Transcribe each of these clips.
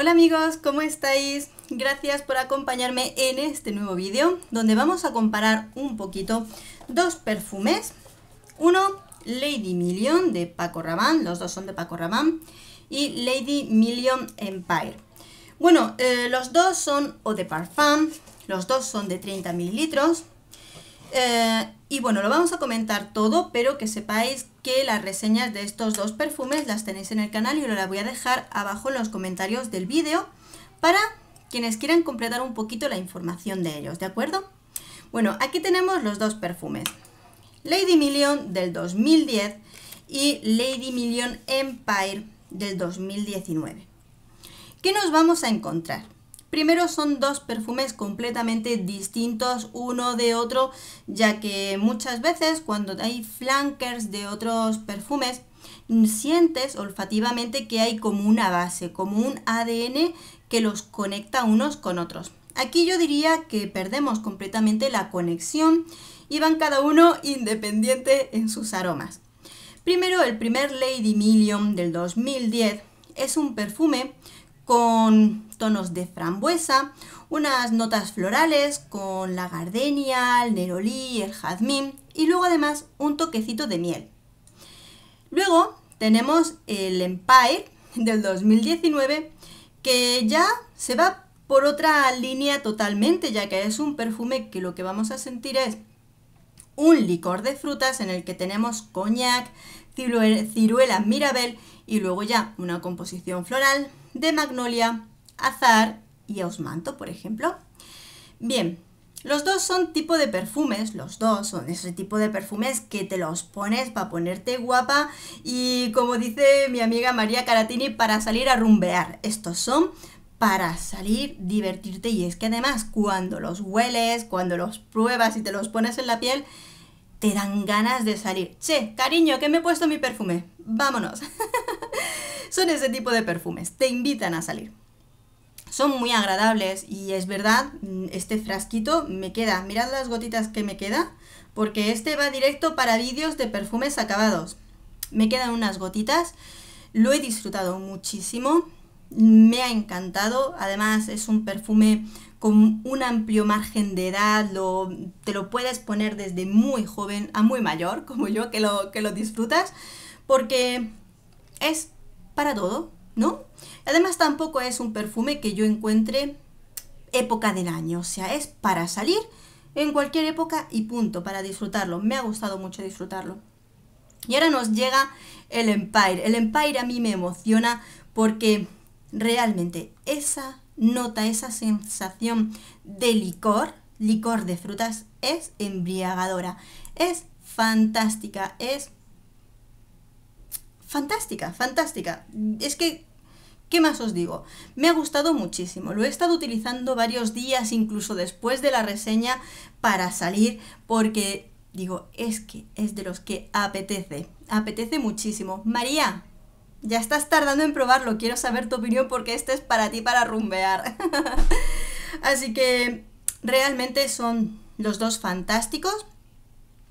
Hola amigos, ¿cómo estáis? Gracias por acompañarme en este nuevo vídeo donde vamos a comparar un poquito dos perfumes. Uno, Lady Million de Paco Rabanne, los dos son de Paco Rabanne, y Lady Million Empire. Bueno, eh, los dos son o de parfum, los dos son de 30 mililitros, eh, y bueno, lo vamos a comentar todo, pero que sepáis que las reseñas de estos dos perfumes las tenéis en el canal y os las voy a dejar abajo en los comentarios del vídeo para quienes quieran completar un poquito la información de ellos, ¿de acuerdo? Bueno, aquí tenemos los dos perfumes. Lady Million del 2010 y Lady Million Empire del 2019. ¿Qué nos vamos a encontrar? Primero son dos perfumes completamente distintos uno de otro, ya que muchas veces cuando hay flankers de otros perfumes, sientes olfativamente que hay como una base, como un ADN que los conecta unos con otros. Aquí yo diría que perdemos completamente la conexión y van cada uno independiente en sus aromas. Primero, el primer Lady Million del 2010 es un perfume con tonos de frambuesa, unas notas florales con la gardenia, el neroli, el jazmín y luego además un toquecito de miel. Luego tenemos el Empire del 2019 que ya se va por otra línea totalmente, ya que es un perfume que lo que vamos a sentir es un licor de frutas en el que tenemos coñac, ciruela mirabel y luego ya una composición floral de magnolia, azar y osmanto por ejemplo. Bien, los dos son tipo de perfumes, los dos son ese tipo de perfumes que te los pones para ponerte guapa y como dice mi amiga María Caratini, para salir a rumbear. Estos son para salir, divertirte y es que además cuando los hueles, cuando los pruebas y te los pones en la piel, te dan ganas de salir. Che, cariño, que me he puesto mi perfume. Vámonos. Son ese tipo de perfumes. Te invitan a salir. Son muy agradables y es verdad, mm, este frasquito me queda. Mirad las gotitas que me queda, porque este va directo para vídeos de perfumes acabados. Me quedan unas gotitas. Lo he disfrutado muchísimo me ha encantado. Además es un perfume con un amplio margen de edad, lo, te lo puedes poner desde muy joven a muy mayor, como yo, que lo, que lo disfrutas, porque es para todo, ¿no? Además tampoco es un perfume que yo encuentre época del año, o sea, es para salir en cualquier época y punto, para disfrutarlo. Me ha gustado mucho disfrutarlo. Y ahora nos llega el Empire. El Empire a mí me emociona porque realmente esa nota, esa sensación de licor, licor de frutas, es embriagadora, es fantástica, es fantástica, fantástica. Es que, ¿qué más os digo? Me ha gustado muchísimo, lo he estado utilizando varios días, incluso después de la reseña, para salir, porque digo, es que es de los que apetece, apetece muchísimo. María, ya estás tardando en probarlo, quiero saber tu opinión porque este es para ti para rumbear. Así que realmente son los dos fantásticos.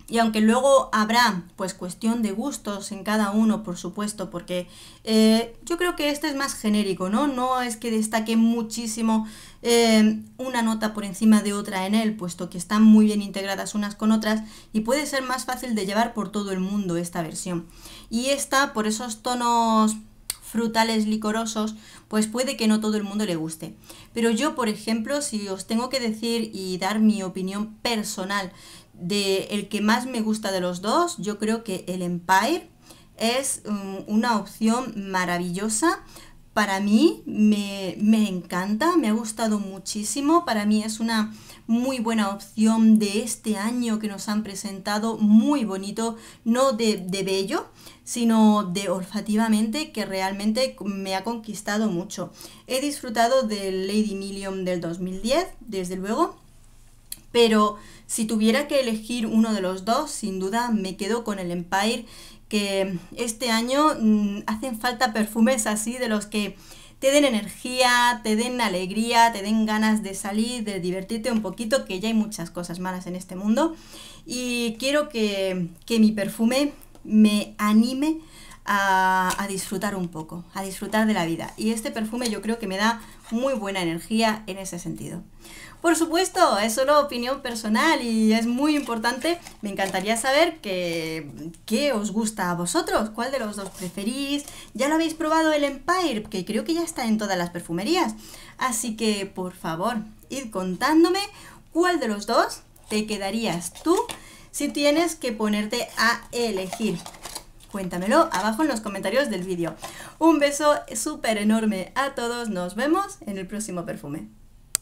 Y aunque luego habrá pues cuestión de gustos en cada uno, por supuesto, porque eh, yo creo que este es más genérico, ¿no? No es que destaque muchísimo eh, una nota por encima de otra en él, puesto que están muy bien integradas unas con otras y puede ser más fácil de llevar por todo el mundo esta versión. Y esta, por esos tonos frutales licorosos, pues puede que no todo el mundo le guste. Pero yo, por ejemplo, si os tengo que decir y dar mi opinión personal de el que más me gusta de los dos, yo creo que el Empire es mm, una opción maravillosa. Para mí me, encanta, me ha gustado muchísimo. Para mí es una muy buena opción de este año que nos han presentado, muy bonito, no de, de bello, sino de olfativamente, que realmente me ha conquistado mucho. He disfrutado del Lady Million del 2010, desde luego pero si tuviera que elegir uno de los dos, sin duda me quedo con el Empire, que este año mm, hacen falta perfumes así de los que te den energía, te den alegría, te den ganas de salir, de divertirte un poquito, que ya hay muchas cosas malas en este mundo. Y quiero que, que mi perfume me anime a, disfrutar un poco, a disfrutar de la vida. Y este perfume yo creo que me da muy buena energía en ese sentido. Por supuesto, es solo opinión personal y es muy importante. Me encantaría saber qué os gusta a vosotros, cuál de los dos preferís. Ya lo habéis probado el Empire, que creo que ya está en todas las perfumerías. Así que, por favor, id contándome cuál de los dos te quedarías tú si tienes que ponerte a elegir. Cuéntamelo abajo en los comentarios del vídeo. Un beso súper enorme a todos, nos vemos en el próximo perfume.